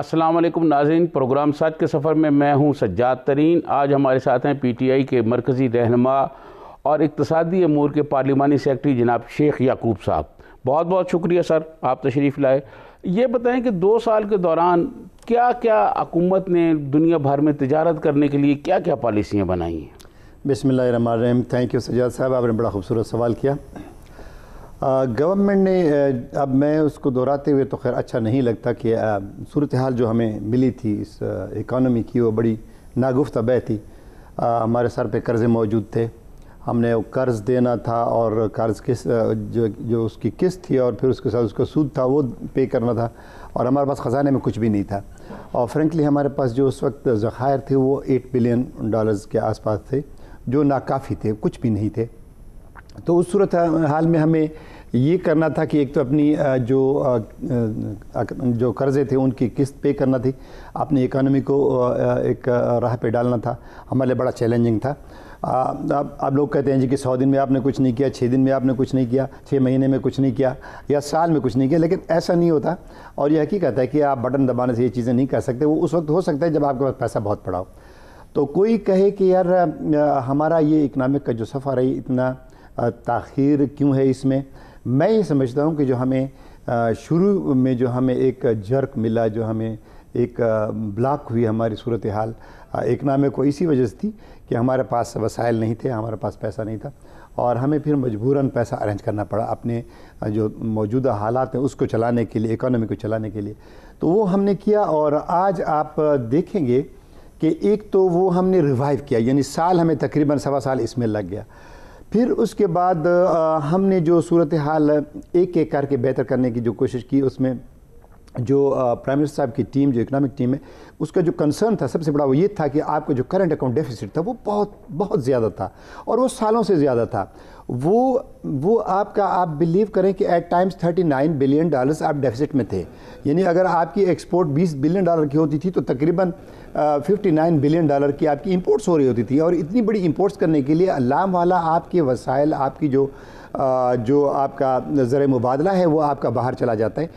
अस्सलाम वालेकुम नाजरीन प्रोग्राम सात के सफ़र में मैं हूँ सज्जाद तरीन आज हमारे साथ हैं पी टी आई के मरकज़ी रहनमा और इकतसादी अमूर के पार्लिमानी सेक्रटरी जनाब शेख याकूब साहब बहुत बहुत शुक्रिया सर आप तशरीफ़ लाए ये बताएं कि दो साल के दौरान क्या क्या हकूमत ने दुनिया भर में तजारत करने के लिए क्या क्या पॉलिसियाँ बनाई हैं बिसमिल्ल थैंक यू सजाद साहब आपने बड़ा खूबसूरत सवाल किया गवर्नमेंट ने अब मैं उसको दोहराते हुए तो खैर अच्छा नहीं लगता कि सूरत हाल जो हमें मिली थी इस इकानमी की वो बड़ी नागुफ बह थी आ, हमारे सर पे कर्ज़े मौजूद थे हमने कर्ज़ देना था और कर्ज़ किस जो जो उसकी किस्त थी और फिर उसके साथ उसका सूद था वो पे करना था और हमारे पास ख़जाने में कुछ भी नहीं था और फ्रेंकली हमारे पास जो उस वक्त ज़ख़ायर थे वो एट बिलियन डॉलर्स के आसपास थे जो नाकाफ़ी थे कुछ भी नहीं थे तो उस सूरत हाल में हमें ये करना था कि एक तो अपनी जो जो कर्ज़े थे उनकी किस्त पे करना थी अपनी इकानमी को एक राह पे डालना था हमारे लिए बड़ा चैलेंजिंग था आप आप लोग कहते हैं जी कि सौ दिन में आपने कुछ नहीं किया छः दिन में आपने कुछ नहीं किया छः महीने में कुछ नहीं किया या साल में कुछ नहीं किया लेकिन ऐसा नहीं होता और यह हकीकत है कि आप बटन दबाने से ये चीज़ें नहीं कर सकते वो उस वक्त हो सकता है जब आपके पास पैसा बहुत पड़ा हो तो कोई कहे कि यार हमारा ये इकनॉमिक का जो सफ़र है इतना ताखिर क्यों है इसमें मैं ये समझता हूँ कि जो हमें शुरू में जो हमें एक जर्क मिला जो हमें एक ब्लॉक हुई हमारी सूरत हाल नामे को इसी वजह से थी कि हमारे पास वसाइल नहीं थे हमारे पास पैसा नहीं था और हमें फिर मजबूरन पैसा अरेंज करना पड़ा अपने जो मौजूदा हालात हैं उसको चलाने के लिए इकॉनमी को चलाने के लिए तो वो हमने किया और आज आप देखेंगे कि एक तो वो हमने रिवाइव किया यानी साल हमें तकरीबन सवा साल इसमें लग गया फिर उसके बाद हमने जो सूरत हाल एक एक करके बेहतर करने की जो कोशिश की उसमें जो प्राइम मिनिस्टर साहब की टीम जो इकोनॉमिक टीम है उसका जो कंसर्न था सबसे बड़ा वो ये था कि आपका जो करंट अकाउंट डेफिसिट था वो बहुत बहुत ज़्यादा था और वो सालों से ज़्यादा था वो वो आपका आप बिलीव करें कि एट टाइम्स 39 बिलियन डॉलर्स आप डेफिसिट में थे यानी अगर आपकी एक्सपोर्ट 20 बिलियन डॉलर की होती थी तो तकरीबन 59 बिलियन डॉलर की आपकी इंपोर्ट्स हो रही होती थी और इतनी बड़ी इंपोर्ट्स करने के लिए अलाम वाला आपके वसाइल आपकी जो जो आपका ज़र मुबादला है वो आपका बाहर चला जाता है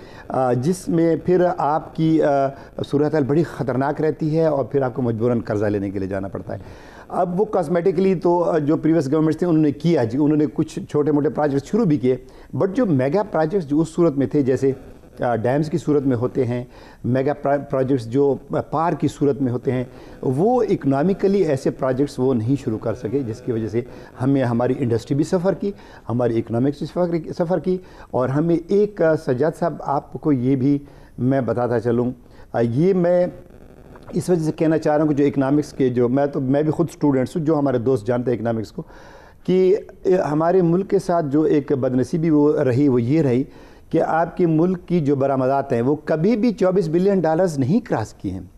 जिसमें फिर आपकी सूरत बड़ी ख़तरनाक रहती है और फिर आपको मजबूरन कर्ज़ा लेने के लिए जाना पड़ता है अब वो कॉस्मेटिकली तो जो प्रीवियस गवर्नमेंट्स थे उन्होंने किया जी उन्होंने कुछ छोटे मोटे प्रोजेक्ट्स शुरू भी किए बट जो मेगा प्रोजेक्ट्स जो उस सूरत में थे जैसे डैम्स की सूरत में होते हैं मेगा प्रोजेक्ट्स जो पार की सूरत में होते हैं वो इकनॉमिकली ऐसे प्रोजेक्ट्स वो नहीं शुरू कर सके जिसकी वजह से हमें हमारी इंडस्ट्री भी सफ़र की हमारी इकनॉमिक्स भी सफ़र की और हमें एक सजाद साहब आपको ये भी मैं बताता चलूँ ये मैं इस वजह से कहना चाह रहा हूँ कि जो इकनॉमिक्स के जो मैं तो मैं भी खुद स्टूडेंट्स हूँ जो हमारे दोस्त जानते हैं इकनॉमिक्स को कि हमारे मुल्क के साथ जो एक बदनसीबी वो रही वो ये रही कि आपके मुल्क की जो बरामदात हैं वो कभी भी 24 बिलियन डॉलर्स नहीं क्रॉस किए हैं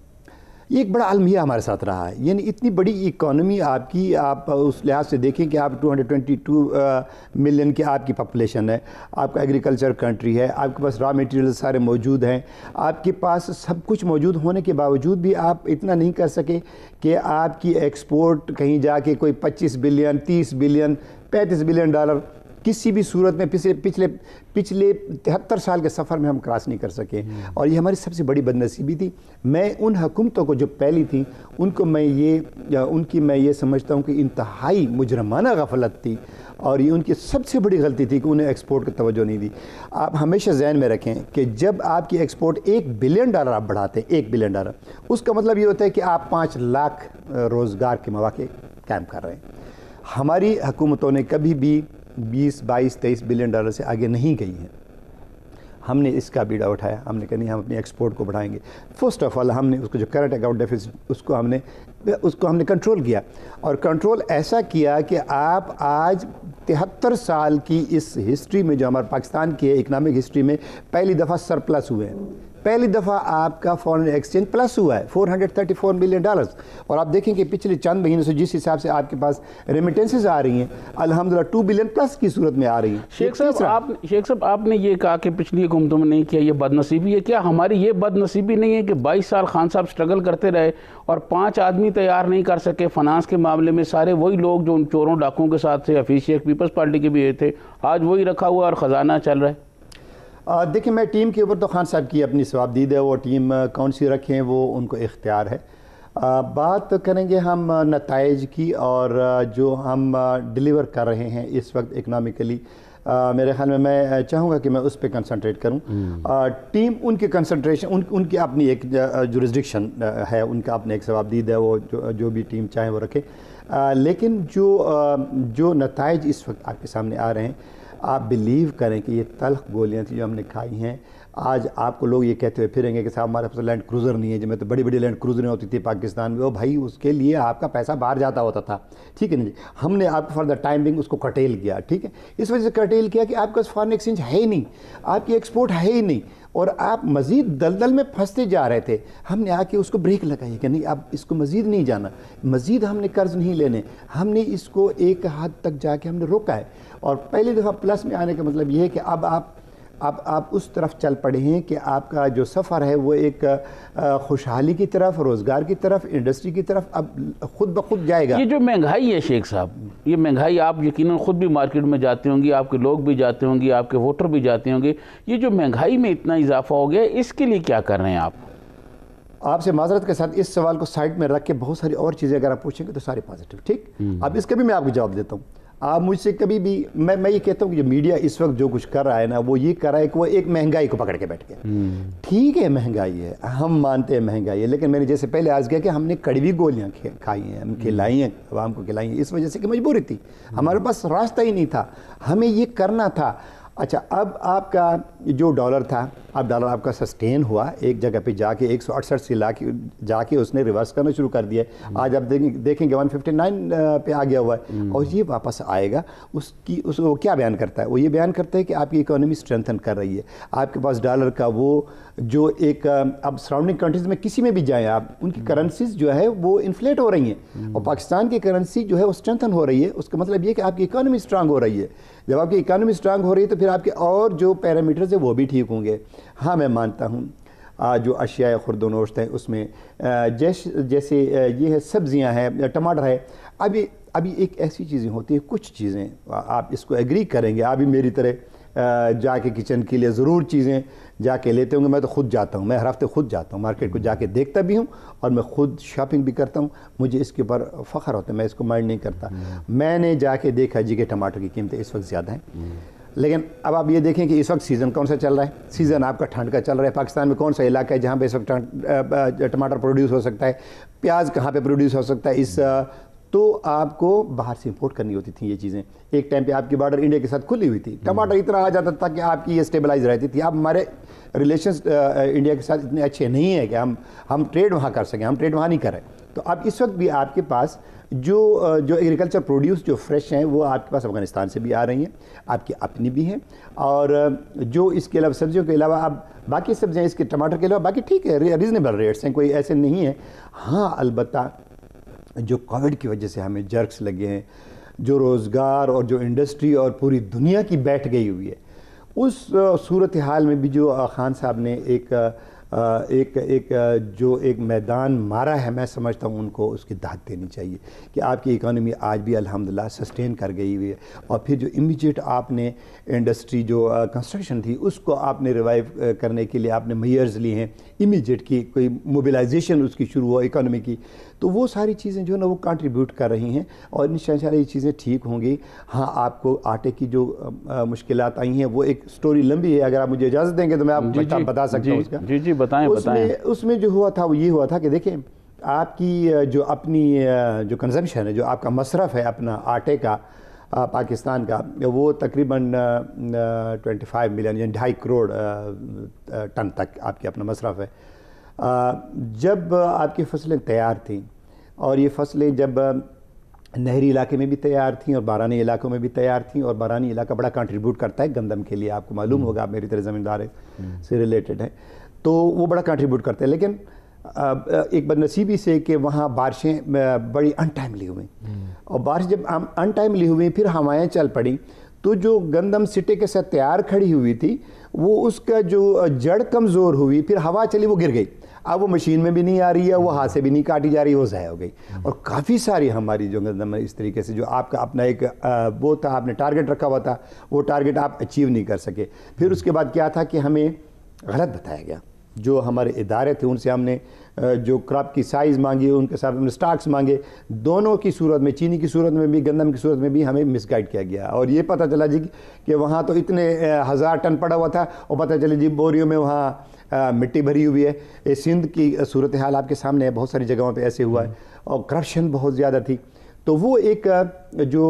ये एक बड़ा अलमिया हमारे साथ रहा है यानी इतनी बड़ी इकोनॉमी आपकी आप उस लिहाज से देखें कि आप 222 मिलियन की आपकी पॉपुलेशन है आपका एग्रीकल्चर कंट्री है आपके पास रॉ मटेरियल सारे मौजूद हैं आपके पास सब कुछ मौजूद होने के बावजूद भी आप इतना नहीं कर सके कि आपकी एक्सपोर्ट कहीं जाके कोई 25 बिलियन 30 बिलियन 35 बिलियन डॉलर किसी भी सूरत में पिछले पिछले पिछले तिहत्तर साल के सफ़र में हम क्रॉस नहीं कर सके हम्म। और ये हमारी सबसे बड़ी बदनसीबी थी मैं उन हुकूमतों को जो पहली थी उनको मैं ये उनकी मैं ये समझता हूँ कि इंतहाई मुजरमाना गफलत थी और ये उनकी सबसे बड़ी गलती थी कि उन्हें एक्सपोर्ट की तवज्जो नहीं दी आप हमेशा जहन में रखें कि जब आपकी एक्सपोर्ट एक बिलियन डॉलर आप बढ़ाते हैं एक बिलियन डॉलर उसका मतलब ये होता है कि आप पाँच लाख रोज़गार के मौाक़े कायम कर रहे हैं हमारी हुकूमतों ने कभी भी बीस बाईस तेईस बिलियन डॉलर से आगे नहीं गई हैं हमने इसका बीड़ा उठाया हमने कहा नहीं हम अपनी एक्सपोर्ट को बढ़ाएंगे फर्स्ट ऑफ ऑल हमने उसको जो करंट अकाउंट डेफिसिट उसको हमने उसको हमने कंट्रोल किया और कंट्रोल ऐसा किया कि आप आज तिहत्तर साल की इस हिस्ट्री में जो हमारे पाकिस्तान की है इकनॉमिक हिस्ट्री में पहली दफ़ा सरप्लस हुए हैं पहली दफ़ा आपका फॉरेन एक्सचेंज प्लस हुआ है 434 मिलियन डॉलर्स और आप देखेंगे पिछले चंद महीनों से जिस हिसाब से आपके पास रेमिटेंसेज आ रही हैं अलहमदिल्ला टू बिलियन प्लस की सूरत में आ रही है शेख साहब आप शेख साहब आपने ये कहा कि पिछली हुकूमतों तो में नहीं किया ये बदनसीबी है क्या हमारी ये बदनसीबी नहीं है कि बाईस साल खान साहब स्ट्रगल करते रहे और पाँच आदमी तैयार नहीं कर सके फाइनांस के मामले में सारे वही लोग जो उन चोरों डाकुओं के साथ थे हफीज पीपल्स पार्टी के भी थे आज वही रखा हुआ और ख़जाना चल रहा है देखिए मैं टीम के ऊपर तो खान साहब की अपनी दीद है वो टीम कौन सी रखें वो उनको इख्तियार है आ, बात करेंगे हम नतज की और जो हम डिलीवर कर रहे हैं इस वक्त इकनॉमिकली मेरे ख्याल में मैं चाहूँगा कि मैं उस पर कंसनट्रेट करूँ टीम उनके कंसनट्रेशन उन, उनकी अपनी एक जुरिस्डिक्शन है उनका अपना एक सवाबदीद है वो जो, जो भी टीम चाहे वो रखे आ, लेकिन जो आ, जो नतज इस वक्त आपके सामने आ रहे हैं आप बिलीव करें कि ये तलख गोलियाँ थी जो हमने खाई हैं आज आपको लोग ये कहते हुए फिरेंगे कि साहब हमारे पास लैंड तो क्रूज़र नहीं है जिसमें तो बड़ी बड़ी लैंड क्रूज़रें होती थी पाकिस्तान में वो भाई उसके लिए आपका पैसा बाहर जाता होता था ठीक है ना जी हमने आपको फॉर द टाइम बिंग उसको कटेल किया ठीक है इस वजह से कटेल किया कि आपके पास फॉरन एक्सचेंज है ही नहीं आपकी एक्सपोर्ट है ही नहीं और आप मज़ीद दलदल में फंसते जा रहे थे हमने आके उसको ब्रेक लगाई कि नहीं आप इसको मज़ीद नहीं जाना मज़ीद हमने कर्ज़ नहीं लेने हमने इसको एक हद तक जाके हमने रोका है और पहली दफ़ा प्लस में आने का मतलब ये है कि अब आप अब आप उस तरफ चल पड़े हैं कि आपका जो सफ़र है वो एक खुशहाली की तरफ रोज़गार की तरफ इंडस्ट्री की तरफ अब खुद ब खुद जाएगा ये जो महंगाई है शेख साहब ये महंगाई आप यकीनन खुद भी मार्केट में जाते होंगे आपके लोग भी जाते होंगे आपके वोटर भी जाते होंगे ये जो महंगाई में इतना इजाफा हो गया इसके लिए क्या कर रहे हैं आप आपसे माजरत के साथ इस सवाल को साइड में रख के बहुत सारी और चीज़ें अगर आप पूछेंगे तो सारी पॉजिटिव ठीक हम्म। अब इसके भी मैं आपको जवाब देता हूँ आप मुझसे कभी भी मैं मैं ये कहता हूँ कि जो मीडिया इस वक्त जो कुछ कर रहा है ना वो ये कर रहा है कि वो एक महंगाई को पकड़ के बैठ गया हम्म। ठीक है महंगाई है हम मानते हैं महंगाई है लेकिन मैंने जैसे पहले आज गया कि हमने कड़वी गोलियाँ खाई हैं हम हम्म। खिलाई हैं आवाम को खिलाई हैं इस वजह से कि मजबूरी थी हमारे पास रास्ता ही नहीं था हमें ये करना था अच्छा अब आपका जो डॉलर था अब डॉलर आपका सस्टेन हुआ एक जगह पे जाके एक सौ अड़सठ से ला के जाके उसने रिवर्स करना शुरू कर दिया हम्म। आज आप देखेंगे 159 वन फिफ्टी नाइन पे आ गया हुआ है हम्म। और ये वापस आएगा उसकी उस वो क्या बयान करता है वो ये बयान करता है कि आपकी इकोनॉमी स्ट्रेंथन कर रही है आपके पास डॉलर का वो जो एक अब सराउंडिंग कंट्रीज़ में किसी में भी जाएँ आप उनकी करेंसीज हम्म। जो है वो इन्फ्लेट हो रही हैं और पाकिस्तान की करेंसी जो है वो स्ट्रेंथन हो रही है उसका मतलब ये कि आपकी इकोनॉमी स्ट्रांग हो रही है जब आपकी इकानमी स्ट्रांग हो रही है तो फिर आपके और जो पैरामीटर्स हैं वो भी ठीक होंगे हाँ मैं मानता हूँ आज जो अशिया खुरदोनोश्त हैं उसमें जैश जैसे ये है सब्ज़ियाँ हैं टमाटर है अभी अभी एक ऐसी चीज़ें होती हैं कुछ चीज़ें आप इसको एग्री करेंगे अभी मेरी तरह जाके किचन के लिए ज़रूर चीज़ें जाके लेते होंगे मैं तो खुद जाता हूँ मैं हर हफ्ते खुद जाता हूँ मार्केट को जाके देखता भी हूँ और मैं खुद शॉपिंग भी करता हूँ मुझे इसके ऊपर फ़ख्र होता है मैं इसको माइंड नहीं करता हम्म। मैंने जाके देखा जी के टमाटर की कीमतें इस वक्त ज़्यादा हैं हम्म। लेकिन अब आप ये देखें कि इस वक्त सीज़न कौन सा चल रहा है सीज़न आपका ठंड का चल रहा है पाकिस्तान में कौन सा इलाका है जहाँ पे इस वक्त टमाटर प्रोड्यूस हो सकता है प्याज कहाँ पे प्रोड्यूस हो सकता है इस तो आपको बाहर से इंपोर्ट करनी होती थी ये चीज़ें एक टाइम पे आपकी बॉर्डर इंडिया के साथ खुली हुई थी टमाटर इतना आ जाता था कि आपकी ये स्टेबलाइज रहती थी अब हमारे रिलेशन इंडिया के साथ इतने अच्छे नहीं है कि हम हम ट्रेड वहाँ कर सकें हम ट्रेड वहाँ नहीं करें तो अब इस वक्त भी आपके पास जो जो एग्रीकल्चर प्रोड्यूस जो फ्रेश हैं वो आपके पास अफगानिस्तान से भी आ रही हैं आपकी अपनी भी हैं और जो इसके अलावा सब्जियों के अलावा आप बाकी सब्जियां इसके टमाटर के अलावा बाकी ठीक है रीज़नेबल रेट्स हैं कोई ऐसे नहीं है हाँ अलबत्त जो कोविड की वजह से हमें जर्क्स लगे हैं जो रोज़गार और जो इंडस्ट्री और पूरी दुनिया की बैठ गई हुई है उस सूरत हाल में भी जो ख़ान साहब ने एक एक एक जो एक मैदान मारा है मैं समझता हूँ उनको उसकी दाद देनी चाहिए कि आपकी इकानमी आज भी अल्हम्दुलिल्लाह सस्टेन कर गई हुई है और फिर जो इमीजिएट आपने इंडस्ट्री जो कंस्ट्रक्शन थी उसको आपने रिवाइव करने के लिए आपने मैयर्स लिए हैं इमीजिएट की कोई मोबिलाइजेशन उसकी शुरू हुआ इकानमी की तो वो सारी चीज़ें जो है ना वो कंट्रीब्यूट कर रही हैं और इन ये चीज़ें ठीक होंगी हाँ आपको आटे की जो मुश्किल आई हैं वो एक स्टोरी लंबी है अगर आप मुझे इजाज़त देंगे तो मैं आप बता सकता हूँ उसका जी जी बताएं उसमें उसमें जो हुआ था वो ये हुआ था कि देखें आपकी जो अपनी जो कंजम्पशन है जो आपका मसरफ है अपना आटे का पाकिस्तान का वो तकरीबन 25 मिलियन यानी ढाई करोड़ टन तक आपके अपना मसरफ है जब आपकी फसलें तैयार थीं और ये फसलें जब नहरी इलाके में भी तैयार थी और बारानी इलाकों में भी तैयार थी और बारानी इलाका बड़ा कंट्रीब्यूट करता है गंदम के लिए आपको मालूम हम्म। होगा आप मेरी तरह ज़मींदार हम्म। से रिलेटेड है तो वो बड़ा कंट्रीब्यूट करते हैं लेकिन एक बदनसीबी से कि वहाँ बारिशें बड़ी अनटाइमली हुई हम्म। और बारिश जब अनटाइमली हुई फिर हवाएँ चल पड़ी तो जो गंदम सिटे के साथ तैयार खड़ी हुई थी वो उसका जो जड़ कमज़ोर हुई फिर हवा चली वो गिर गई अब वो मशीन में भी नहीं आ रही है वो हाथ से भी नहीं काटी जा रही वो ज़ाया हो गई और काफ़ी सारी हमारी जो गंदम इस तरीके से जो आपका अपना एक वो था आपने टारगेट रखा हुआ था वो टारगेट आप अचीव नहीं कर सके फिर उसके बाद क्या था कि हमें गलत बताया गया जो हमारे इदारे थे उनसे हमने जो क्रॉप की साइज़ मांगी उनके साथ हमने स्टॉक्स मांगे दोनों की सूरत में चीनी की सूरत में भी गंदम की सूरत में भी हमें मिसगाइड किया गया और ये पता चला जी कि वहाँ तो इतने हज़ार टन पड़ा हुआ था और पता चले जी बोरियों में वहाँ मिट्टी भरी हुई है ये सिंध की सूरत हाल आपके सामने है बहुत सारी जगहों पर ऐसे हुआ है हम्म। और करप्शन बहुत ज़्यादा थी तो वो एक जो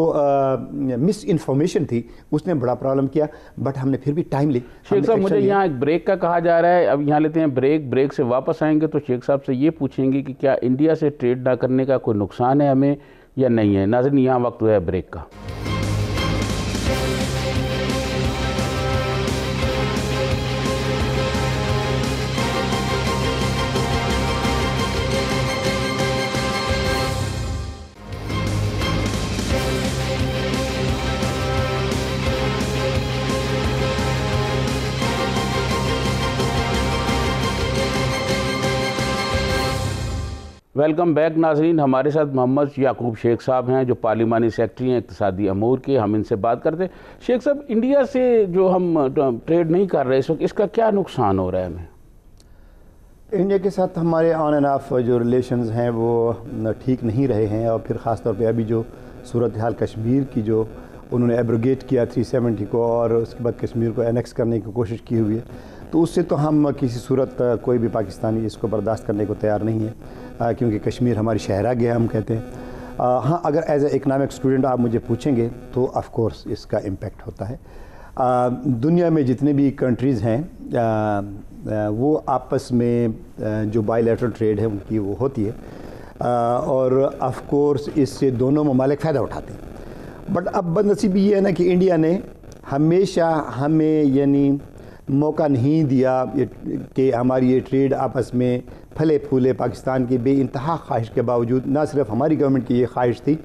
मिस इन्फॉर्मेशन थी उसने बड़ा प्रॉब्लम किया बट हमने फिर भी टाइम लिया शेख साहब मुझे यहाँ एक ब्रेक का कहा जा रहा है अब यहाँ लेते हैं ब्रेक ब्रेक से वापस आएंगे तो शेख साहब से ये पूछेंगे कि क्या इंडिया से ट्रेड ना करने का कोई नुकसान है हमें या नहीं है नाजन यहाँ वक्त है ब्रेक का वेलकम बैक नाजरीन हमारे साथ मोहम्मद याकूब शेख साहब हैं जो पार्लिमानी सेक्रेटरी हैं इकतदी अमूर के हम इनसे बात करते हैं शेख साहब इंडिया से जो हम ट्रेड नहीं कर रहे इस वक्त इसका क्या नुकसान हो रहा है हमें इंडिया के साथ हमारे ऑन एंड ऑफ जो रिलेशन हैं वो ठीक नहीं रहे हैं और फिर ख़ास तौर पर अभी जो सूरत हाल कश्मीर की जो उन्होंने एब्रोगेट किया थ्री सेवेंटी को और उसके बाद कश्मीर को एनेक्स करने की कोशिश की हुई है तो उससे तो हम किसी सूरत कोई भी पाकिस्तानी इसको बर्दाश्त करने को तैयार नहीं है क्योंकि कश्मीर हमारी शहरा गया हम कहते हैं हाँ अगर एज ए इकनॉमिक स्टूडेंट आप मुझे पूछेंगे तो ऑफ़ कोर्स इसका इम्पेक्ट होता है आ, दुनिया में जितने भी कंट्रीज़ हैं आ, वो आपस में जो बायोलेटरल ट्रेड है उनकी वो होती है आ, और ऑफ़ कोर्स इससे दोनों ममालिक फ़ायदा उठाते हैं बट अब बदनसीबी ये है ना कि इंडिया ने हमेशा हमें यानी मौका नहीं दिया कि हमारी ये ट्रेड आपस में फले फूले पाकिस्तान की बे इंतहा ख्वाहिश के बावजूद ना सिर्फ हमारी गवर्नमेंट की ये ख्वाहिश थी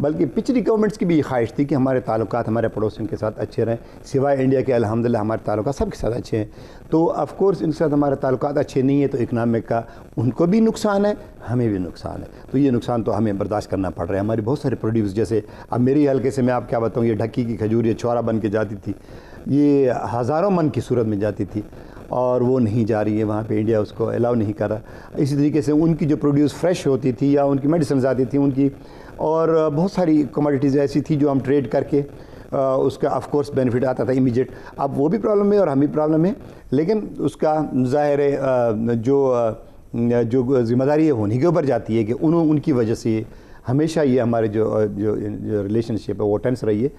बल्कि पिछली गवर्नमेंट्स की भी ये ख्वाहिश थी कि हमारे ताल्लुक हमारे पड़ोसियों के साथ अच्छे रहें सिवाय इंडिया के अलहमदिल्ला हमारे ताल्लुक सबके साथ अच्छे हैं तो ऑफ़कोर्स इनके साथ हमारे ताल्लुक अच्छे नहीं है तो इकनॉमिक का उनको भी नुकसान है हमें भी नुकसान है तो ये नुकसान तो हमें बर्दाश्त करना पड़ रहा है हमारे बहुत सारे प्रोड्यूस जैसे अब मेरे हल्के से मैं आप क्या बताऊँ ये ढक्की की खजूर ये छोरा बन के जाती थी ये हज़ारों मन की सूरत में जाती थी और वो नहीं जा रही है वहाँ पे इंडिया उसको अलाउ नहीं कर रहा इसी तरीके से उनकी जो प्रोड्यूस फ्रेश होती थी या उनकी मेडिसिन आती थी उनकी और बहुत सारी कमोडिटीज़ ऐसी थी जो हम ट्रेड करके उसका ऑफ कोर्स बेनिफिट आता था इमीडिएट अब वो भी प्रॉब्लम है और हम भी प्रॉब्लम है लेकिन उसका ज़ाहिर जो जो जिम्मेदारी है होने के ऊपर जाती है कि उन उनकी वजह से हमेशा ये हमारे जो जो, जो रिलेशनशिप है वो टेंस रही है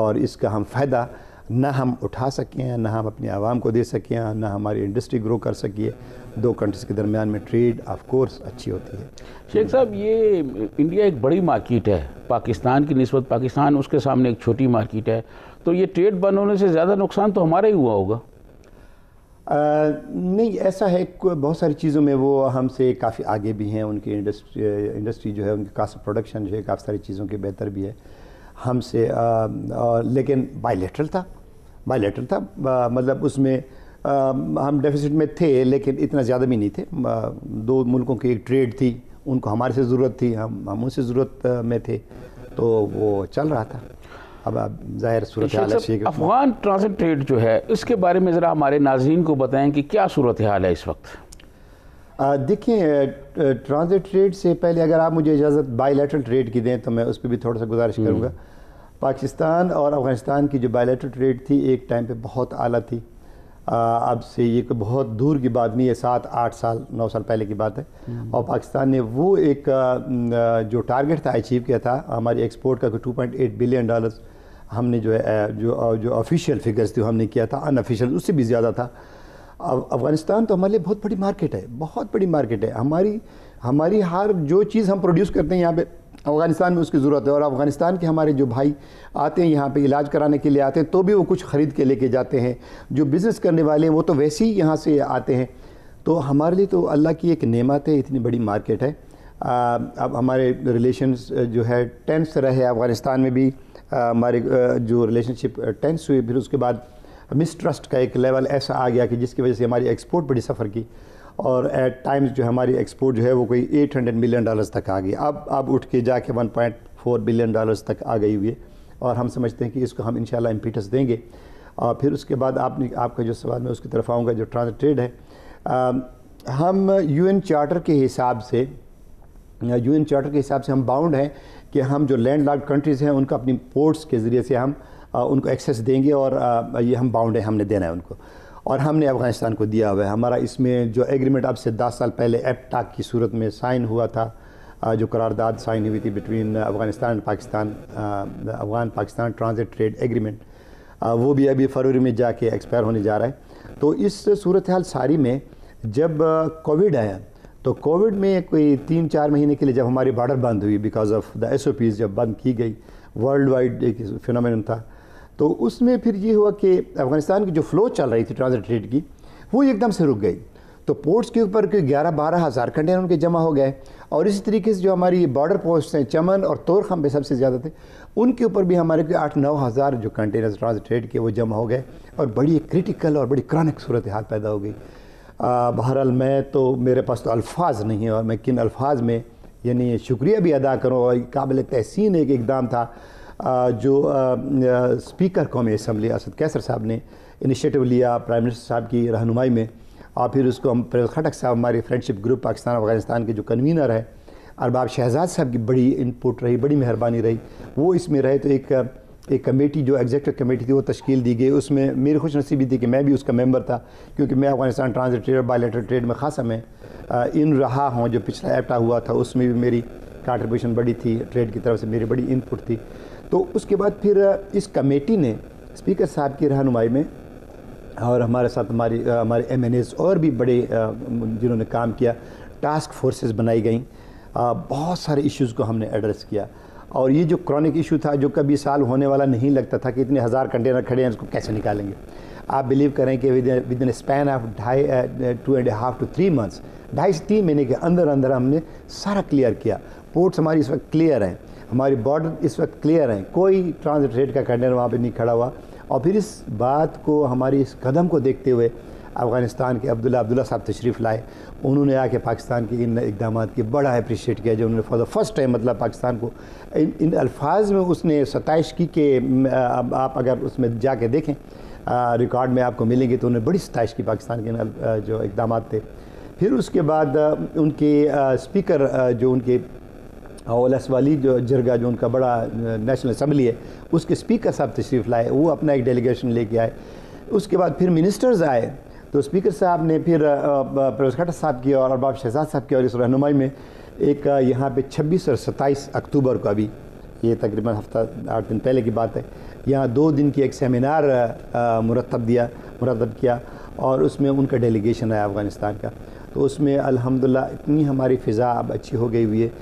और इसका हम फ़ायदा ना हम उठा सके हैं ना हम अपनी आवाम को दे सके हैं ना हमारी इंडस्ट्री ग्रो कर सकी है दो कंट्रीज़ के दरमियान में ट्रेड ऑफ कोर्स अच्छी होती है शेख साहब ये इंडिया एक बड़ी मार्केट है पाकिस्तान की नस्बत पाकिस्तान उसके सामने एक छोटी मार्केट है तो ये ट्रेड बंद होने से ज़्यादा नुकसान तो हमारा ही हुआ होगा आ, नहीं ऐसा है बहुत सारी चीज़ों में वो हमसे काफ़ी आगे भी हैं उनकी इंडस्ट्री इंडस्ट्री जो है उनकी कास्ट प्रोडक्शन जो है काफ़ी सारी चीज़ों की बेहतर भी है हमसे लेकिन बायलेटरल था बायलेटरल था आ, मतलब उसमें आ, हम डेफिसिट में थे लेकिन इतना ज़्यादा भी नहीं थे आ, दो मुल्कों की एक ट्रेड थी उनको हमारे से ज़रूरत थी हम हम उनसे ज़रूरत में थे तो वो चल रहा था अब आप जाहिर सूरत अच्छा, हाल अच्छा, है अफगान ट्रांसिट ट्रेड जो है इसके बारे में ज़रा हमारे नाजरन को बताएं कि क्या सूरत हाल है इस वक्त देखिए ट्रांसिट ट्रेड से पहले अगर आप मुझे इजाज़त बाईलेटरल ट्रेड की दें तो मैं उस पर भी थोड़ा सा गुजारिश हम्म। करूँगा पाकिस्तान और अफ़गानिस्तान की जो बायोलेटर ट्रेड थी एक टाइम पे बहुत आला थी आ, अब से ये बहुत दूर की बात नहीं है सात आठ साल नौ साल पहले की बात है हम्म। और पाकिस्तान ने वो एक जो टारगेट था अचीव किया था हमारी एक्सपोर्ट का two point eight billion dollars हमने जो है जो जो ऑफिशियल फिगर्स थी हमने किया था अनऑफिशियल उससे भी ज़्यादा था अब अफ़गानिस्तान तो हमारे लिए बहुत बड़ी मार्केट है बहुत बड़ी मार्केट है हमारी हमारी हर जो चीज़ हम प्रोड्यूस करते हैं यहाँ पे अफ़गानिस्तान में उसकी ज़रूरत है और अफ़गानिस्तान के हमारे जो भाई आते हैं यहाँ पे इलाज कराने के लिए आते हैं तो भी वो कुछ ख़रीद के लेके जाते हैं जो बिज़नेस करने वाले हैं वो तो वैसे ही यहाँ से आते हैं तो हमारे लिए तो अल्लाह की एक नेमत है इतनी बड़ी मार्केट है अब हमारे रिलेशन जो है टेंस रहे अफ़गानिस्तान में भी हमारे जो रिलेशनशिप टेंस हुई फिर उसके बाद मिसट्रस्ट का एक लेवल ऐसा आ गया कि जिसकी वजह से हमारी एक्सपोर्ट बड़ी सफ़र की और एट टाइम्स जो हमारी एक्सपोर्ट जो है वो कोई 800 मिलियन डॉलर्स तक आ गई अब अब उठ के जाके 1.4 बिलियन डॉलर्स तक आ गई हुई है और हम समझते हैं कि इसको हम इनशाला इम्पीटस देंगे और फिर उसके बाद आपने आपका जो सवाल मैं उसकी तरफ आऊँगा जो ट्रांस ट्रेड है आ, हम यू चार्टर के हिसाब से यू चार्टर के हिसाब से हम बाउंड हैं कि हम जो लैंड लैंडलॉक कंट्रीज़ हैं उनका अपनी पोर्ट्स के ज़रिए से हम आ, उनको एक्सेस देंगे और आ, ये हम बाउंड हैं हमने देना है उनको और हमने अफ़गानिस्तान को दिया हुआ है हमारा इसमें जो एग्रीमेंट अब से दस साल पहले एपटाक की सूरत में साइन हुआ था जो करारदाद साइन हुई थी between Afghanistan and Pakistan Afghan Pakistan transit trade agreement वो भी अभी फरवरी में जाके एक्सपायर होने जा रहा है तो इस सूरत हाल सारी में जब कोविड आया तो कोविड में कोई तीन चार महीने के लिए जब हमारी बॉर्डर बंद हुई बिकॉज ऑफ द एस जब बंद की गई वर्ल्ड वाइड एक फिनोमिन था तो उसमें फिर ये हुआ कि अफ़गानिस्तान की जो फ्लो चल रही थी ट्रांजिट ट्रेड की वो एकदम से रुक गई तो पोर्ट्स के ऊपर के ग्यारह बारह हज़ार कंटेनर उनके जमा हो गए और इसी तरीके से जो हमारी बॉर्डर पोस्ट हैं चमन और तोरखम पे सबसे ज़्यादा थे उनके ऊपर भी हमारे के आठ नौ हज़ार जो कंटेनर ट्रांजिट ट्रेड के वो जमा हो गए और बड़ी क्रिटिकल और बड़ी क्रॉनिक सूरत हाल पैदा हो गई बहरहाल मैं तो मेरे पास तो अल्फाज नहीं है और मैं किन अल्फाज में यानी शुक्रिया भी अदा करूँ और काबिल तहसीन एक इकदाम था जो स्पीकर कौमी इसम्बली असद कैसर साहब ने इनिशिएटिव लिया प्राइम मिनिस्टर साहब की रहनुमाई में और फिर उसको हम प्रेल खटक साहब हमारे फ्रेंडशिप ग्रुप पाकिस्तान अफगानिस्तान के जो कन्वीनर है अरबाब शहजाद साहब की बड़ी इनपुट रही बड़ी मेहरबानी रही वो इसमें रहे तो एक एक कमेटी जो एग्जेक्टिव कमेटी थी वो तश्कील दी गई उसमें मेरी खुश नसीबी थी कि मैं भी उसका मेंबर था क्योंकि मैं Afghanistan transit trade bilateral trade में खासा मैं इन रहा हूँ जो पिछला एप्टा हुआ था उसमें भी मेरी कंट्रीब्यूशन बड़ी थी ट्रेड की तरफ से मेरी बड़ी इनपुट थी तो उसके बाद फिर इस कमेटी ने स्पीकर साहब की रहनुमाई में और हमारे साथ हमारी हमारे एम और भी बड़े जिन्होंने काम किया टास्क फोर्सेस बनाई गई बहुत सारे इश्यूज़ को हमने एड्रेस किया और ये जो क्रॉनिक इशू था जो कभी साल होने वाला नहीं लगता था कि इतने हज़ार कंटेनर खड़े हैं उसको कैसे निकालेंगे आप बिलीव करें कि विद इन स्पैन ऑफ ढाई two and half two three months ढाई से तीन महीने के अंदर अंदर हमने सारा क्लियर किया पोर्ट्स हमारी इस वक्त क्लियर हैं हमारी बॉर्डर इस वक्त क्लियर हैं कोई ट्रांजिट रेट का कंटेनर वहाँ पर नहीं खड़ा हुआ और फिर इस बात को हमारी इस कदम को देखते हुए अफ़गानिस्तान के अब्दुल्ला अब्दुल्ला साहब तशरीफ़ लाए उन्होंने आके पाकिस्तान के इन इकदाम की बड़ा अप्रिशिएट किया जो उन्होंने फॉर द फर्स्ट टाइम मतलब पाकिस्तान को इन इन अल्फाज में उसने सतश की कि आप अगर उसमें जाके देखें रिकॉर्ड में आपको मिलेंगे तो उन्होंने बड़ी सतश की पाकिस्तान के जो इकदाम थे फिर उसके बाद उनके स्पीकर जो उनके और वाली जो जरगा जो उनका बड़ा नेशनल असम्बली है उसके स्पीकर साहब तशरीफ़ लाए वो अपना एक डेलीगेशन लेके आए उसके बाद फिर मिनिस्टर्स आए तो स्पीकर साहब ने फिर परवेज खट्टर साहब की और अरबाब शहजाद साहब की और इस रहनुमाई में एक यहाँ पे 26 और 27 अक्टूबर को अभी ये तकरीबन हफ्ता आठ दिन पहले की बात है यहाँ दो दिन की एक सेमिनार मुरतब दिया मुरतब किया और उसमें उनका डेलीगेशन आया अफ़गानिस्तान का तो उसमें अल्हम्दुलिल्लाह इतनी हमारी फ़िज़ा अब अच्छी हो गई हुई है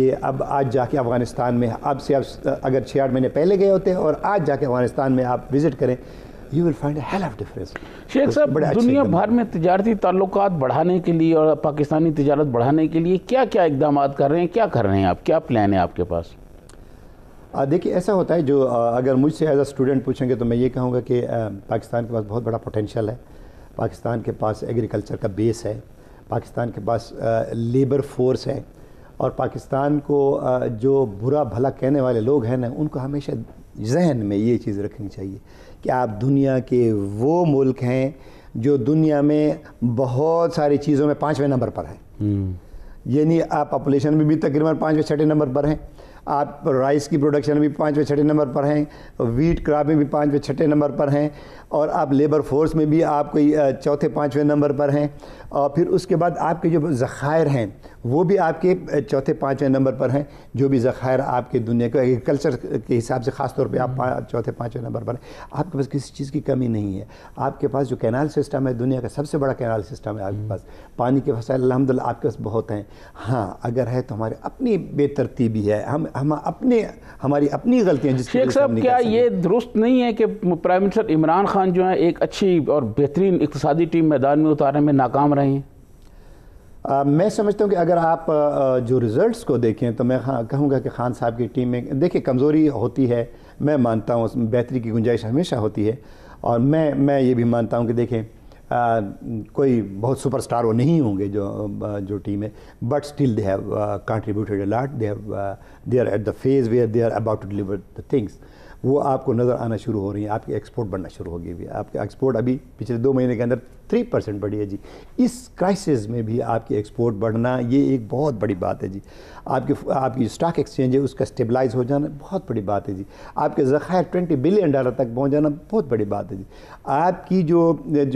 कि अब आज जाके अफ़गानिस्तान में अब से आप अगर छः आठ महीने पहले गए होते और आज जाके अफ़गानिस्तान में आप विज़िट करें you will find of difference Sheikh साहब दुनिया भर में तजारती ताल्लुक बढ़ाने के लिए और पाकिस्तानी तजारत बढ़ाने के लिए क्या क्या इकदाम कर रहे हैं क्या कर रहे हैं आप क्या प्लान है आपके पास देखिए ऐसा होता है जो आ, अगर मुझसे एज अ स्टूडेंट पूछेंगे तो मैं ये कहूँगा कि आ, पाकिस्तान के पास बहुत बड़ा पोटेंशियल है पाकिस्तान के पास एग्रीकल्चर का बेस है पाकिस्तान के पास लेबर फोर्स है और पाकिस्तान को जो बुरा भला कहने वाले लोग हैं ना उनको हमेशा जहन में ये चीज़ रखनी चाहिए कि आप दुनिया के वो मुल्क हैं जो दुनिया में बहुत सारी चीज़ों में पाँचवें नंबर पर हैं हम्म। यानी आप पॉपुलेशन में भी तकरीबन पाँचवें छठे नंबर पर हैं आप राइस की प्रोडक्शन में भी पाँचवें छठे नंबर पर हैं वीट क्राप में भी पाँचवें छठे नंबर पर हैं और आप लेबर फोर्स में भी आप कोई चौथे पाँचवें नंबर पर हैं और फिर उसके बाद आपके जो ज़खायर हैं वो भी आपके चौथे पाँचवें नंबर पर हैं जो भी ज़खायर आपके दुनिया को एग्रीकल्चर के हिसाब से ख़ास तौर पर आप चौथे पाँचवें नंबर पर हैं आपके पास किसी चीज़ की कमी नहीं है आपके पास जो कैनाल सिस्टम है दुनिया का सबसे बड़ा कैनाल सिस्टम है आपके हम्म। पास पानी के वसाइल अलहमदिल्ला आपके पास बहुत हैं हाँ अगर है तो हमारे अपनी बेतरतीबी है हम हम अपने हमारी अपनी गलतियां जिस शेख साहब क्या ये दुरुस्त नहीं है कि प्राइम मिनिस्टर इमरान खान जो है एक अच्छी और बेहतरीन इकतसादी टीम मैदान में उतारने में नाकाम रहे हैं आ, मैं समझता हूँ कि अगर आप जो रिज़ल्ट्स को देखें तो मैं कहूँगा कि खान साहब की टीम में देखिए कमज़ोरी होती है मैं मानता हूँ बेहतरी की गुंजाइश हमेशा होती है और मैं मैं ये भी मानता हूँ कि देखें आ, कोई बहुत सुपरस्टार वो नहीं होंगे जो जो टीम है but still they have contributed lot they have they are at the phase where they are about to deliver the things वो आपको नज़र आना शुरू हो रही है आपकी एक्सपोर्ट बढ़ना शुरू होगी भी आपके एक्सपोर्ट अभी पिछले दो महीने के अंदर थ्री परसेंट बढ़ी है जी इस क्राइसिस में भी आपकी एक्सपोर्ट बढ़ना ये एक बहुत बड़ी बात है जी आपकी आपकी स्टॉक एक्सचेंज है उसका स्टेबलाइज हो जाना बहुत बड़ी बात है जी आपके ज़ख़ायर ट्वेंटी बिलियन डॉलर तक पहुँच जाना बहुत बड़ी बात है जी आपकी जो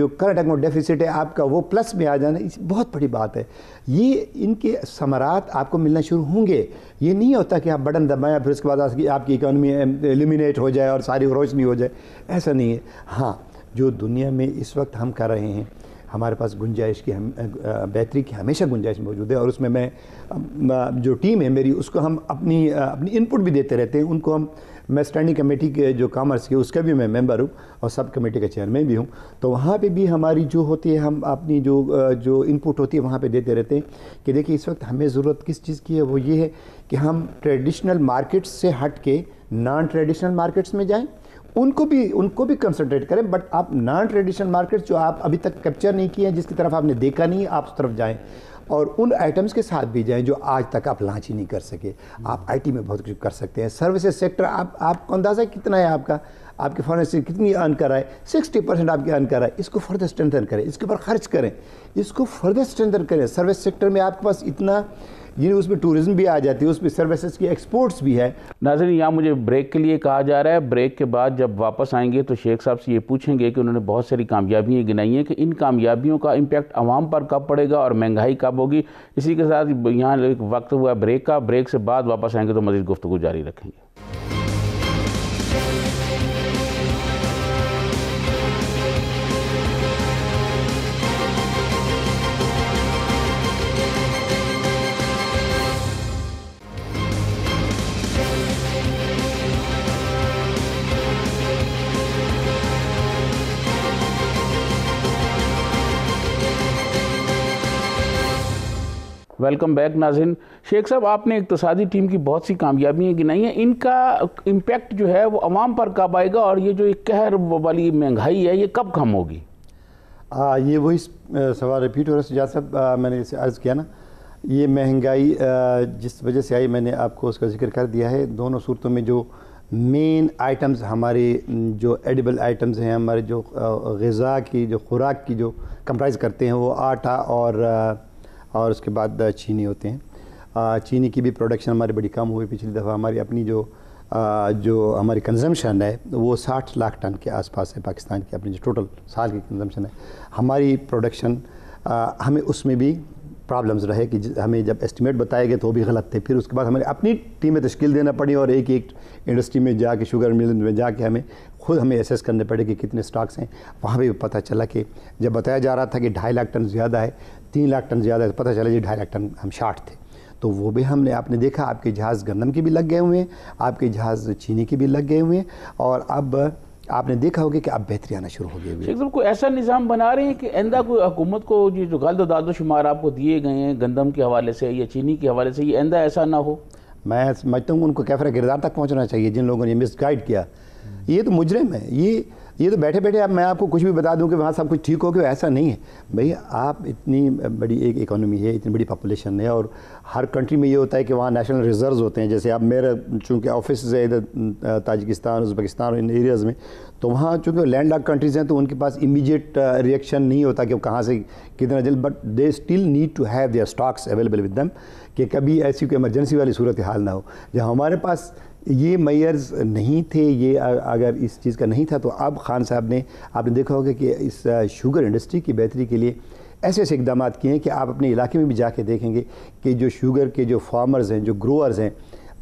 जो करंट अकाउंट डेफिसिट है आपका वो प्लस में आ जाना बहुत बड़ी बात है ये इनके समरात आपको मिलना शुरू होंगे ये नहीं होता कि आप बटन दबाएँ फिर उसके बाद आपकी इकोनॉमी एलिमिनेट हो जाए और सारी रोशनी हो जाए ऐसा नहीं है हाँ जो दुनिया में इस वक्त हम कर रहे हैं हमारे पास गुंजाइश की हम बेहतरी की हमेशा गुंजाइश मौजूद है और उसमें मैं जो टीम है मेरी उसको हम अपनी अपनी इनपुट भी देते रहते हैं उनको हम मैं स्टैंडिंग कमेटी के जो कामर्स के उसका भी मैं मेंबर हूँ और सब कमेटी का चेयरमैन भी हूँ तो वहाँ पे भी हमारी जो होती है हम अपनी जो जो इनपुट होती है वहाँ पे देते रहते हैं कि देखिए इस वक्त हमें ज़रूरत किस चीज़ की है वो ये है कि हम ट्रेडिशनल मार्केट्स से हट के नॉन ट्रेडिशनल मार्केट्स में जाएँ उनको भी उनको भी कंसंट्रेट करें बट आप नॉन ट्रेडिशनल मार्केट जो आप अभी तक कैप्चर नहीं किए हैं जिसकी तरफ आपने देखा नहीं आप उस तरफ जाएँ और उन आइटम्स के साथ भी जाएं जो आज तक आप लॉन्च ही नहीं कर सके आप आईटी में बहुत कुछ कर सकते हैं सर्विसेज सेक्टर आप आप अंदाज़ा कितना है आपका आपके फॉरन से कितनी अर्न कर रहा है सिक्सटी परसेंट आपकी अर्न कर रहा है इसको फर्दर स्ट्रेंथन करें इसके ऊपर खर्च करें इसको फर्दर स्ट्रेंथन करें सर्विस सेक्टर में आपके पास इतना जी उसमें टूरिज़्म भी आ जाती है उसमें सर्विसेज की एक्सपोर्ट्स भी है नाजर यहाँ मुझे ब्रेक के लिए कहा जा रहा है ब्रेक के बाद जब वापस आएंगे तो शेख साहब से ये पूछेंगे कि उन्होंने बहुत सारी कामयाबियाँ गिनाई हैं कि इन कामयाबियों का इम्पैक्ट आवाम पर कब पड़ेगा और महंगाई कब होगी इसी के साथ यहाँ एक वक्त हुआ ब्रेक का ब्रेक से बाद वापस आएंगे तो मजीद गुफ्तु जारी रखेंगे वेलकम बैक नाजिन शेख साहब आपने इकतसादी टीम की बहुत सी कामयाबियाँ गिनाई हैं इनका इम्पेक्ट जो है वो आवाम पर कब आएगा और ये जो एक कहर वाली महंगाई है ये कब कम होगी आ, ये वही सवाल रिपीट हो रहा है साहब मैंने इसे अर्ज़ किया ना ये महंगाई जिस वजह से आई मैंने आपको उसका जिक्र कर दिया है दोनों सूरतों में जो मेन आइटम्स हमारे जो एडिबल आइटम्स हैं हमारे जो गज़ा की जो खुराक की जो कंप्राइज़ करते हैं वो आटा और और उसके बाद चीनी होते हैं चीनी की भी प्रोडक्शन हमारी बड़ी कम हुई पिछली दफ़ा हमारी अपनी जो जो हमारी कंजम्पशन है वो 60 लाख टन के आसपास है पाकिस्तान की अपनी जो टोटल साल की कंजम्पशन है हमारी प्रोडक्शन हमें उसमें भी प्रॉब्लम्स रहे कि हमें जब एस्टिमेट बताए गए तो वो भी गलत थे फिर उसके बाद हमें अपनी टीमें तश्ल देना पड़ी और एक एक इंडस्ट्री में जाके शुगर मिल में जाके हमें खुद हमें एसेस करने पड़े कि कितने स्टॉक्स हैं वहाँ भी पता चला कि जब बताया जा रहा था कि ढाई लाख टन ज़्यादा है तीन लाख टन ज़्यादा पता चला जी ढाई लाख टन हम शार्ट थे तो वो भी हमने आपने देखा आपके जहाज़ गंदम के भी लग गए हुए हैं आपके जहाज़ चीनी के भी लग गए हुए हैं और अब आपने देखा होगा कि अब बेहतरी आना शुरू हो गई है बिल्कुल कोई ऐसा निज़ाम बना रहे हैं कि आंदा कोई हुकूमत को जो जो गलत दादोशुमार आपको दिए गए हैं गंदम के हवाले से या चीनी के हवाले से ये आंदा ऐसा ना हो मैं समझता हूँ उनको कैफरा किरदार तक पहुँचना चाहिए जिन लोगों ने गाइड किया ये तो मुजरम है ये ये तो बैठे बैठे आप मैं आपको कुछ भी बता दूं कि वहाँ सब कुछ ठीक हो गया ऐसा नहीं है भाई आप इतनी बड़ी एक इकोनॉमी है इतनी बड़ी पॉपुलेशन है और हर कंट्री में ये होता है कि वहाँ नेशनल रिजर्व होते हैं जैसे आप मेरे चूँकि ऑफिस है इधर ताजिकिस्तान उज़्बेकिस्तान इन एरियाज़ में तो वहाँ चूँकि लैंड लॉक कंट्रीज़ हैं तो उनके पास इमीडिएट रिएक्शन नहीं होता कि वो कहाँ से कितना जल्द but they still need to have their stocks available with them कि कभी ऐसी कोई इमरजेंसी वाली सूरत हाल ना हो जहाँ हमारे पास ये मैयर्स नहीं थे ये अगर इस चीज़ का नहीं था तो अब खान साहब ने आपने देखा होगा कि इस शुगर इंडस्ट्री की बेहतरी के लिए ऐसे ऐसे इकदाम किए हैं कि आप अपने इलाके में भी जाके देखेंगे कि जो शुगर के जो फार्मर्स हैं जो ग्रोअर्स हैं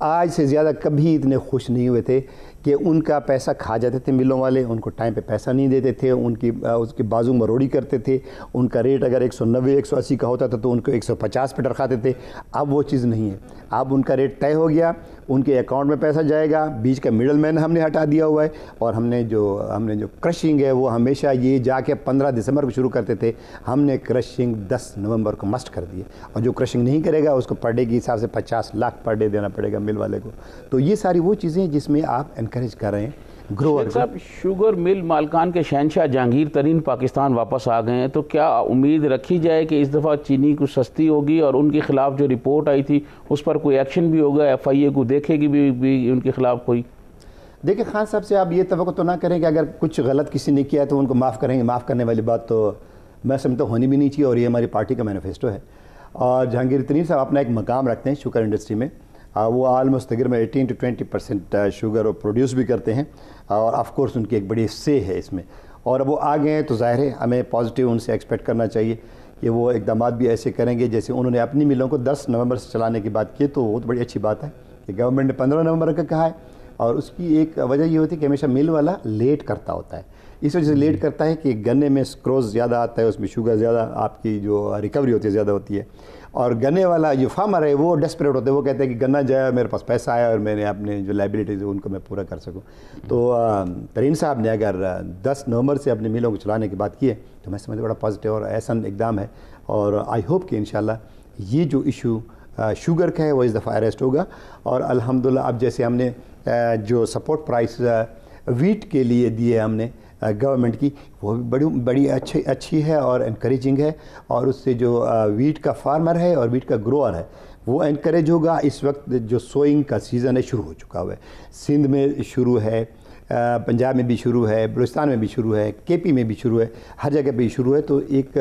आज से ज़्यादा कभी इतने खुश नहीं हुए थे कि उनका पैसा खा जाते थे मिलों वाले उनको टाइम पे पैसा नहीं देते थे उनकी उसके बाजू मरोड़ी करते थे उनका रेट अगर 190 180 का होता था तो उनको 150 पे डरखाते थे अब वो चीज़ नहीं है अब उनका रेट तय हो गया उनके अकाउंट में पैसा जाएगा बीच का मिडल मैन हमने हटा दिया हुआ है और हमने जो हमने जो क्रशिंग है वो हमेशा ये जाके 15 दिसंबर को शुरू करते थे हमने क्रशिंग 10 नवंबर को मस्ट कर दिए और जो क्रशिंग नहीं करेगा उसको पर डे के हिसाब से 50 लाख पर डे देना पड़ेगा मिल वाले को तो ये सारी वो चीज़ें जिसमें आप इनक्रेज कर रहे हैं ग्रोअर साहब शुगर मिल मालकान के शहनशाह जहांगीर तरीन पाकिस्तान वापस आ गए हैं तो क्या उम्मीद रखी जाए कि इस दफ़ा चीनी कुछ सस्ती होगी और उनके खिलाफ जो रिपोर्ट आई थी उस पर कोई एक्शन भी होगा एफ आई ए को देखेगी भी, भी उनके खिलाफ कोई देखिए खान साहब से आप ये तो तो ना करें कि अगर कुछ गलत किसी ने किया तो उनको माफ़ करेंगे माफ़ करने वाली बात तो मैं समझता होनी भी नहीं चाहिए और ये हमारी पार्टी का मैनिफेस्टो है और जहांगीर तरीन साहब अपना एक मकाम रखते हैं शुगर इंडस्ट्री में वो आलमोस्ट तकरीबन eighteen to twenty percent sugar वो प्रोड्यूस भी करते हैं और ऑफ़ कोर्स उनकी एक बड़ी से है इसमें और अब वो आ गए हैं तो ज़ाहिर है हमें पॉजिटिव उनसे एक्सपेक्ट करना चाहिए कि वो इकदाम भी ऐसे करेंगे जैसे उन्होंने अपनी मिलों को दस नवंबर से चलाने की बात की तो तो बड़ी अच्छी बात है कि गवर्नमेंट ने पंद्रह नवंबर का कहा है और उसकी एक वजह ये होती है कि हमेशा मिल वाला लेट करता होता है इस वजह से लेट करता है कि गन्ने में स्क्रोज ज़्यादा आता है उसमें शुगर ज़्यादा आपकी जो रिकवरी होती है ज़्यादा होती है और गन्ने वाला जो फार्मर है वो डेस्परेट होते हैं वो कहते हैं कि गन्ना जाए मेरे पास पैसा आया और मैंने अपने जो लाइबिलिटीज़ है उनको मैं पूरा कर सकूँ तो तरीन साहब ने अगर दस नवंबर से अपने मिलों को चलाने की बात की है तो मैं समझ बड़ा पॉजिटिव और एहसन इकदाम है और आई होप कि इन ये जो इशू शुगर का है वो इस दफ़ा अरेस्ट होगा और अलहमदिल्ला अब जैसे हमने जो सपोर्ट प्राइस वीट के लिए दिए हमने गवर्नमेंट की वो भी बड़ी बड़ी अच्छी अच्छी है और इनक्रेजिंग है और उससे जो वीट का फार्मर है और वीट का ग्रोअर है वो इनक्रेज होगा इस वक्त जो सोइंग का सीज़न है शुरू हो चुका हुआ है सिंध में शुरू है पंजाब में भी शुरू है बलुस्तान में भी शुरू है केपी में भी शुरू है हर जगह पर शुरू है तो एक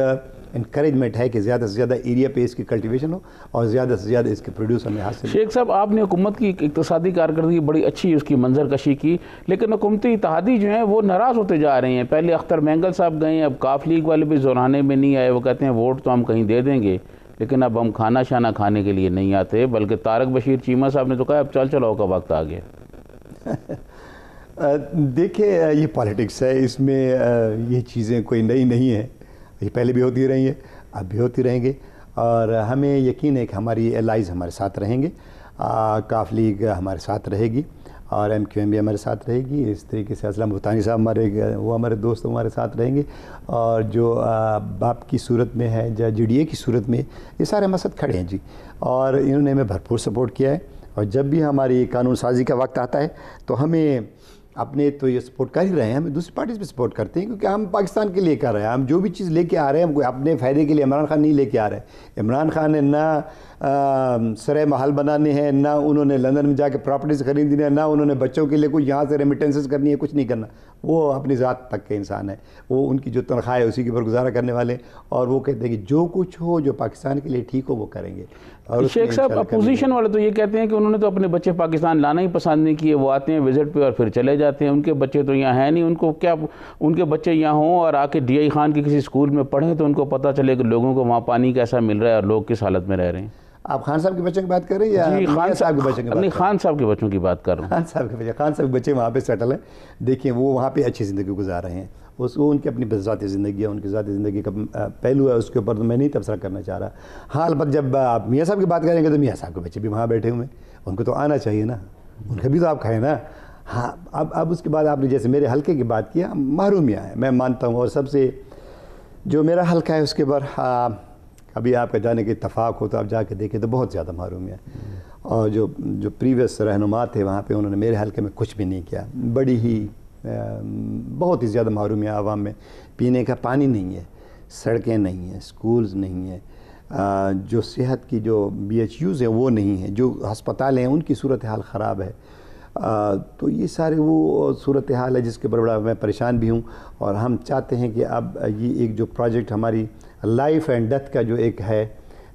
इंक्रेजमेंट है कि ज़्यादा से ज़्यादा एरिया पे इसकी कल्टिवेशन हो और ज़्यादा से ज़्यादा इसके प्रोड्यूस हमें हासिल शेख साहब आपने हुकूमत की इकतदी कारकर्दगी बड़ी अच्छी उसकी मंजर कशी की लेकिन हुकूमती इतिहादी जो हैं वो नाराज़ होते जा रहे हैं पहले अख्तर मैंगल साहब गए अब काफ लीग वाले भी जोराने में नहीं आए वो कहते हैं वोट तो हम कहीं दे देंगे लेकिन अब हम खाना शाना खाने के लिए नहीं आते बल्कि तारक बशीर चीमा साहब ने तो कहा अब चल चलाओ का वक्त आ गया देखिए ये पॉलिटिक्स है इसमें ये चीज़ें कोई नई नहीं है ये पहले भी होती रही है अब भी होती रहेंगे और हमें यकीन है कि हमारी एलाइज हमारे साथ रहेंगे काफ लीग हमारे साथ रहेगी और एम क्यू एम भी हमारे साथ रहेगी इस तरीके से असलम भुतानी साहब हमारे वो हमारे दोस्त हमारे साथ रहेंगे और जो बाप की सूरत में है या जी डी ए की सूरत में ये सारे हमारे साथ खड़े हैं जी और इन्होंने हमें भरपूर सपोर्ट किया है और जब भी हमारी कानून साजी का वक्त आता है तो हमें अपने तो ये सपोर्ट कर ही रहे हैं हम दूसरी पार्टीज भी सपोर्ट करते हैं क्योंकि हम पाकिस्तान के लिए कर रहे हैं हम जो भी चीज़ लेके आ रहे हैं हम अपने फ़ायदे के लिए इमरान खान नहीं लेके आ रहे इमरान खान ने ना सरे महल बनाने हैं ना उन्होंने लंदन में जाके प्रॉपर्टीज़ खरीदनी है ना उन्होंने बच्चों के लिए कुछ यहाँ से रेमिटेंसेस करनी है कुछ नहीं करना वो अपनी ज़ात तक के इंसान है वो उनकी जो तनख्वाह है उसी के ऊपर गुजारा करने वाले और वो कहते हैं कि जो कुछ हो जो पाकिस्तान के लिए ठीक हो वो करेंगे और शेख साहब अपोजिशन वाले तो ये कहते हैं कि उन्होंने तो अपने बच्चे पाकिस्तान लाना ही पसंद नहीं किए वो आते हैं विजिट पर और फिर चले जाते हैं उनके बच्चे तो यहाँ हैं नहीं उनको क्या उनके बच्चे यहाँ हों और आके डी आई खान के किसी स्कूल में पढ़ें तो उनको पता चले कि लोगों को वहाँ पानी कैसा मिल रहा है और लोग किस हालत में रह रहे हैं आप खान साहब के बच्चों की बात कर रहे हैं या खान साहब के बच्चों की नहीं खान साहब के बच्चों की बात कर रहा हूँ खान साहब के बच्चे खान साहब के बच्चे वहाँ पे सेटल हैं देखिए वो वहाँ पे अच्छी ज़िंदगी गुजार रहे हैं उसको उनकी अपनी ज़ाती ज़िंदगी है उनकी ज़ाती ज़िंदगी का पहलू है उसके ऊपर तो मैं नहीं तबसरा करना चाह रहा हाँ पर जब आप मियाँ साहब की बात करेंगे तो मियाँ साहब के बच्चे भी वहाँ बैठे हुए हैं उनको तो आना चाहिए ना उनके भी तो आप खाएँ ना हाँ अब अब उसके बाद आपने जैसे मेरे हल्के की बात किया महरूमियाँ है मैं मानता हूँ और सबसे जो मेरा हल्का है उसके ऊपर अभी आपका जाने के इतफाक़ हो तो आप जाके देखें तो बहुत ज़्यादा मरूम है और जो जो प्रीवियस रहनुमा थे वहाँ पे उन्होंने मेरे हल्के में कुछ भी नहीं किया बड़ी ही बहुत ही ज़्यादा मरूम है आवाम में पीने का पानी नहीं है सड़कें नहीं हैं स्कूल्स नहीं हैं जो सेहत की जो बी एच यूज़ हैं वो नहीं है जो हस्पताल हैं उनकी सूरत हाल ख़राब है आ, तो ये सारे वो सूरत हाल है जिसके बड़ा मैं परेशान भी हूँ और हम चाहते हैं कि अब ये एक जो प्रोजेक्ट हमारी लाइफ एंड डेथ का जो एक है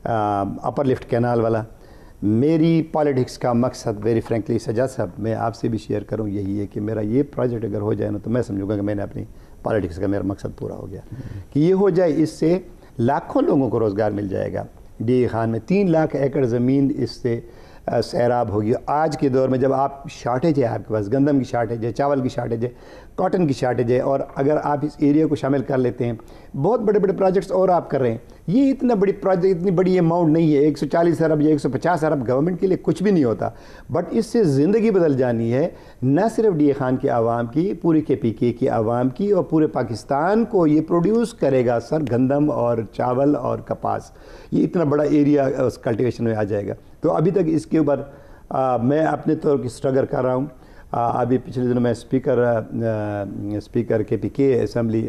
अपर लिफ्ट कैनाल वाला मेरी पॉलिटिक्स का मकसद वेरी फ्रेंकली सजा साहब मैं आपसे भी शेयर करूं यही है कि मेरा ये प्रोजेक्ट अगर हो जाए ना तो मैं समझूंगा कि मैंने अपनी पॉलिटिक्स का मेरा मकसद पूरा हो गया कि ये हो जाए इससे लाखों लोगों को रोज़गार मिल जाएगा डी खान में तीन लाख एकड़ ज़मीन इससे सैराब होगी आज के दौर में जब आप शार्टेज है आपके पास गंदम की शार्टेज है चावल की शार्टेज है कॉटन की शार्टेज है और अगर आप इस एरिया को शामिल कर लेते हैं बहुत बड़े बड़े प्रोजेक्ट्स और आप कर रहे हैं ये इतना बड़ी प्रोजेक्ट इतनी बड़ी अमाउंट नहीं है 140 अरब या 150 अरब गवर्नमेंट के लिए कुछ भी नहीं होता बट इससे ज़िंदगी बदल जानी है न सिर्फ डी खान की आवाम की पूरे के पी के की आवाम की और पूरे पाकिस्तान को ये प्रोड्यूस करेगा सर गंदम और चावल और कपास ये इतना बड़ा एरिया उस कल्टिवेशन में आ जाएगा तो अभी तक इसके ऊपर मैं अपने तौर की स्ट्रगल कर रहा हूँ अभी पिछले दिनों मैं स्पीकर आ, speaker K P K assembly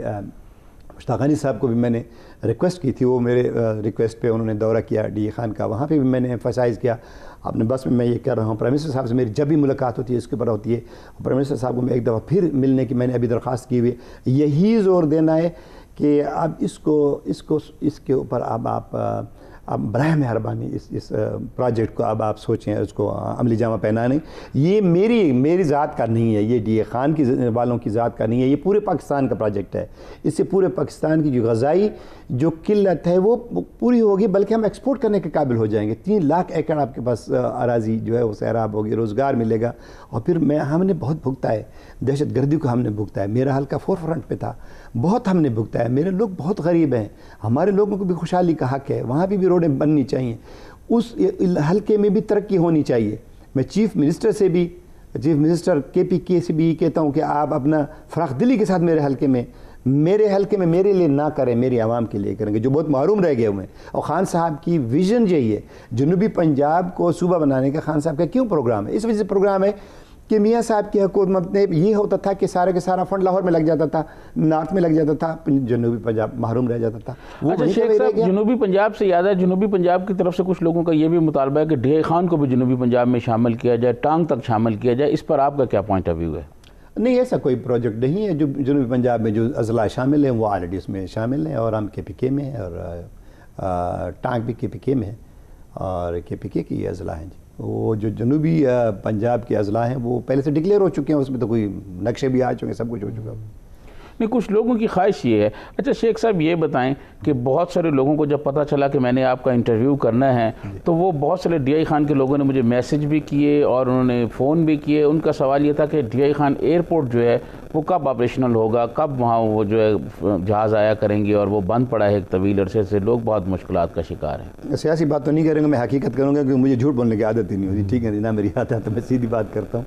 Mushtaq Ghani साहब को भी मैंने रिक्वेस्ट की थी वो मेरे रिक्वेस्ट पे उन्होंने दौरा किया डी खान का वहाँ पे भी मैंने एम्फोसाइज़ किया अपने बस में मैं ये कर रहा हूँ प्राइम मिनिस्टर साहब से मेरी जब भी मुलाकात होती है इसके ऊपर होती है प्राइम मिनिस्टर साहब को मैं एक दफ़ा फिर मिलने की मैंने अभी दरख्वास्त की हुई यही जोर देना है कि अब इसको इसको इसके ऊपर अब आप आप बर मेहरबानी इस इस प्रोजेक्ट को अब आप सोचें उसको अमली जामा पहनाने ये मेरी मेरी ज़ात का नहीं है ये डी ए ख़ान की वालों की ज़ात का नहीं है ये पूरे पाकिस्तान का प्रोजेक्ट है इससे पूरे पाकिस्तान की जो गज़ाई जो किल्लत है वो पूरी होगी बल्कि हम एक्सपोर्ट करने के काबिल हो जाएंगे तीन लाख एकड़ आपके पास अराजी जो है वो सैराब होगी रोज़गार मिलेगा और फिर मैं हमने बहुत भुगता है दहशत गर्दी को हमने भुगता है मेरा हल्का फोर फ्रंट पर था बहुत हमने भुगता है मेरे लोग बहुत गरीब हैं हमारे लोगों को भी खुशहाली का हक है वहाँ भी, भी रोडें बननी चाहिए उस हल्के में भी तरक्की होनी चाहिए मैं चीफ मिनिस्टर से भी चीफ मिनिस्टर के पी के से भी कहता हूँ कि आप अपना फराख दिली के साथ मेरे हल्के में मेरे हल्के में मेरे लिए ना करें मेरी आवाम के लिए करेंगे जो बहुत महरूम रह गए हुए हैं और खान साहब की विजन यही है जनूबी पंजाब को सूबा बनाने का खान साहब का क्यों प्रोग्राम है इस वजह से प्रोग्राम है कि मियाँ साहब की हुकूमत ने ये होता था कि सारा के सारा फंड लाहौर में लग जाता था नॉर्थ में लग जाता था जनूबी पंजाब महरूम रह जाता था वो अच्छा शेख साहब जनूबी पंजाब से याद है जनूबी पंजाब की तरफ से कुछ लोगों का ये भी मुतालबा है कि डे खान को भी जनूबी पंजाब में शामिल किया जाए टांग तक शामिल किया जाए इस पर आपका क्या पॉइंट ऑफ व्यू है नहीं ऐसा कोई प्रोजेक्ट नहीं है जो जनूबी पंजाब में जो अजला शामिल हैं वो ऑलरेडी उसमें शामिल हैं और हम के पी के में हैं और टांग भी के पी के में है और के पी के की अजला हैं जी वो जो जनूबी पंजाब के अजला हैं वो पहले से डिक्लेयर हो चुके हैं उसमें तो कोई नक्शे भी आ चुके हैं सब कुछ हो चुका है नहीं कुछ लोगों की ख्वाहिश ये है अच्छा शेख साहब ये बताएं कि बहुत सारे लोगों को जब पता चला कि मैंने आपका इंटरव्यू करना है तो वो बहुत सारे डी खान के लोगों ने मुझे मैसेज भी किए और उन्होंने फ़ोन भी किए उनका सवाल ये था कि डी खान एयरपोर्ट जो है वो कब ऑपरेशनल होगा कब वहाँ वो जो है जहाज़ आया करेंगे और वो बंद पड़ा है एक तवील अरसे से लोग बहुत मुश्किल का शिकार हैं सियासी बात तो नहीं करेंगे मैं हकीकत करूँगा क्योंकि मुझे झूठ बोलने की आदत ही नहीं होती ठीक है ना मेरी आदत है तो मैं सीधी बात करता हूँ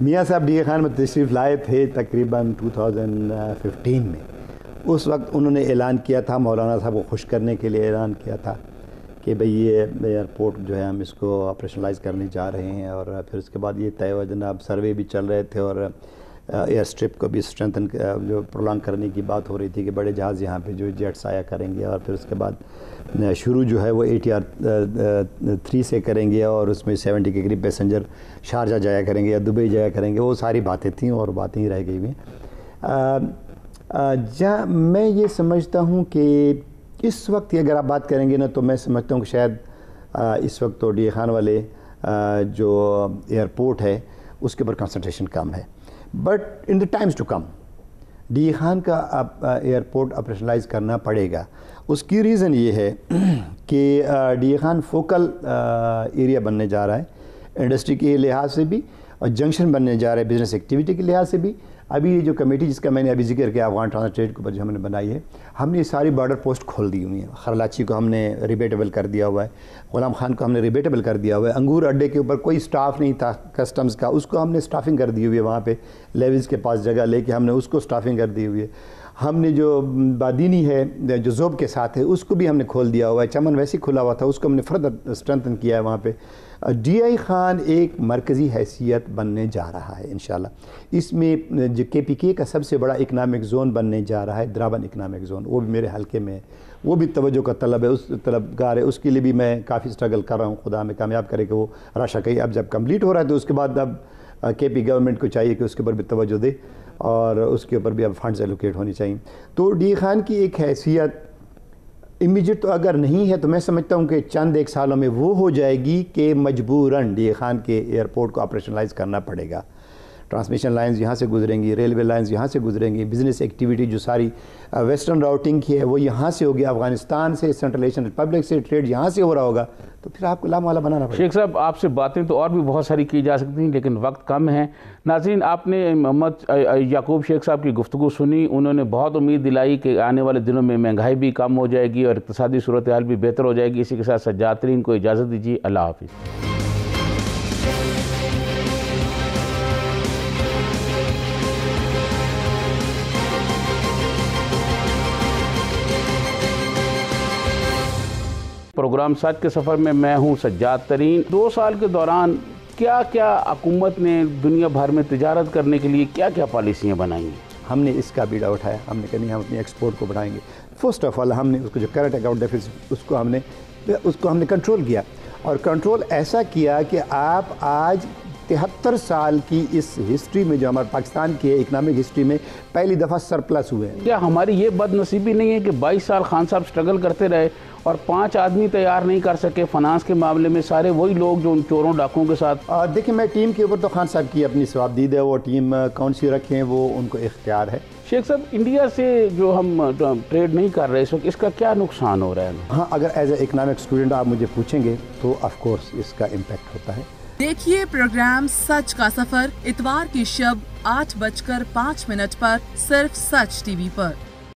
मियाँ साहब डी खान में तशरीफ़ लाए थे तकरीबन 2015 में उस वक्त उन्होंने ऐलान किया था मौलाना साहब को खुश करने के लिए ऐलान किया था कि भाई ये एयरपोर्ट जो है हम इसको ऑपरेशनलाइज करने जा रहे हैं और फिर उसके बाद ये तय हुआ जनाब सर्वे भी चल रहे थे और एयर स्ट्रिप को भी स्ट्रेंथन जो प्रोलॉन्ग करने की बात हो रही थी कि बड़े जहाज़ यहाँ पे जो जेट्स आया करेंगे और फिर उसके बाद शुरू जो है वो ए टी आर थ्री से करेंगे और उसमें सेवेंटी के करीब पैसेंजर शारजा जाया करेंगे या दुबई जाया करेंगे वो सारी बातें थी और बातें ही रह गई हुई जहाँ मैं ये समझता हूँ कि इस वक्त अगर आप बात करेंगे ना तो मैं समझता हूँ कि शायद इस वक्त तो डी खान वाले जो एयरपोर्ट है उसके ऊपर कंसंट्रेशन कम है but in the times to come D Khan का अब एयरपोर्ट ऑपरेशनलाइज करना पड़ेगा उसकी रीज़न ये है कि डी खान फोकल एरिया बनने जा रहा है इंडस्ट्री के लिहाज से भी और जंक्शन बनने जा रहा है बिज़नेस एक्टिविटी के लिहाज से भी अभी ये जो कमेटी जिसका मैंने अभी जिक्र किया अफगान ट्रांसट्रेट के ऊपर जो हमने बनाई है हमने सारी बॉर्डर पोस्ट खोल दी हुई है खरलाची को हमने रिबेटेबल कर दिया हुआ है गुलाम खान को हमने रिबेटेबल कर दिया हुआ है अंगूर अड्डे के ऊपर कोई स्टाफ नहीं था कस्टम्स का उसको हमने स्टाफिंग कर दी हुई है वहाँ पर लेविज़ के पास जगह लेके हमने उसको स्टाफिंग कर दी हुई है हमने जो बादीनी है जो जोब के साथ है उसको भी हमने खोल दिया हुआ है चमन वैसे खुला हुआ था उसको हमने फर्दर स्ट्रेंथन किया है वहाँ पे डी आई ख़ान एक मरकज़ी हैसियत बनने जा रहा है इन इसमें जो के पी के का सबसे बड़ा इकनॉमिक जोन बनने जा रहा है द्रावन इकनॉमिक जोन वो भी मेरे हल्के में है वो भी तोज्जो का तलब है उस तलबगार है उसके लिए भी मैं काफ़ी स्ट्रगल कर रहा हूँ खुदा में कामयाब करे कि वो राशा कही अब जब कम्प्लीट हो रहा है तो उसके बाद अब के पी गवर्नमेंट को चाहिए कि उसके ऊपर भी तोज्जो दे और उसके ऊपर भी अब फंड्स एलोकेट होने चाहिए तो डी खान की एक हैसियत इमीजिएट तो अगर नहीं है तो मैं समझता हूँ कि चंद एक सालों में वो हो जाएगी कि मजबूरन डी खान के एयरपोर्ट को ऑपरेशनलाइज करना पड़ेगा ट्रांसमिशन लाइंस यहाँ से गुजरेंगी रेलवे लाइंस यहाँ से गुजरेंगी बिजनेस एक्टिविटी जो सारी वेस्टर्न राउटिंग की है वो यहाँ से होगी अफगानिस्तान से सेंट्रल एशियन रिपब्लिक से ट्रेड यहाँ से हो रहा होगा तो फिर आपको लाभ वाला बनाना शेख साहब आपसे बातें तो और भी बहुत सारी की जा सकती हैं लेकिन वक्त कम है नाजीन आपने मोहम्मद याकूब शेख साहब की गुफ्तु सुनी उन्होंने बहुत उम्मीद दिलाई कि आने वाले दिनों में महंगाई भी कम हो जाएगी और इकतदी सूरत हाल भी बेहतर हो जाएगी इसी के साथ सज्जात को इजाज़त दीजिए अल्लाह हाफिज़ प्रोग्राम साथ के सफ़र में मैं हूँ सज्जाद तरीन दो साल के दौरान क्या क्या हुकूमत ने दुनिया भर में तजारत करने के लिए क्या क्या पॉलिसियाँ बनाई हमने इसका बीड़ा उठाया हमने कहीं नहीं हम अपनी एक्सपोर्ट को बढ़ाएंगे फर्स्ट ऑफ ऑल हमने उसको जो करंट अकाउंट डेफिसिट उसको हमने उसको हमने कंट्रोल किया और कंट्रोल ऐसा किया कि आप आज तिहत्तर साल की इस हिस्ट्री में जो हमारे पाकिस्तान की है इकनॉमिक हिस्ट्री में पहली दफ़ा सरप्लस हुए हैं क्या हमारी ये बदनसीबी नहीं है कि बाईस साल खान साहब स्ट्रगल करते रहे और पांच आदमी तैयार नहीं कर सके फाइनेंस के मामले में सारे वही लोग जो उन चोरों डाकुओं के साथ देखिए मैं टीम के ऊपर तो खान साहब की अपनी जवाबदीद है वो टीम कौन सी रखें वो उनको इख्तियार है शेख साहब इंडिया से जो हम ट्रेड नहीं कर रहे इस वक्त इसका क्या नुकसान हो रहा है हाँ अगर एज ए इकनॉमिक स्टूडेंट आप मुझे पूछेंगे तो ऑफकोर्स इसका इम्पेक्ट होता है देखिए प्रोग्राम सच का सफर इतवार की शब आठ बजकर पाँच मिनट पर सिर्फ सच टीवी पर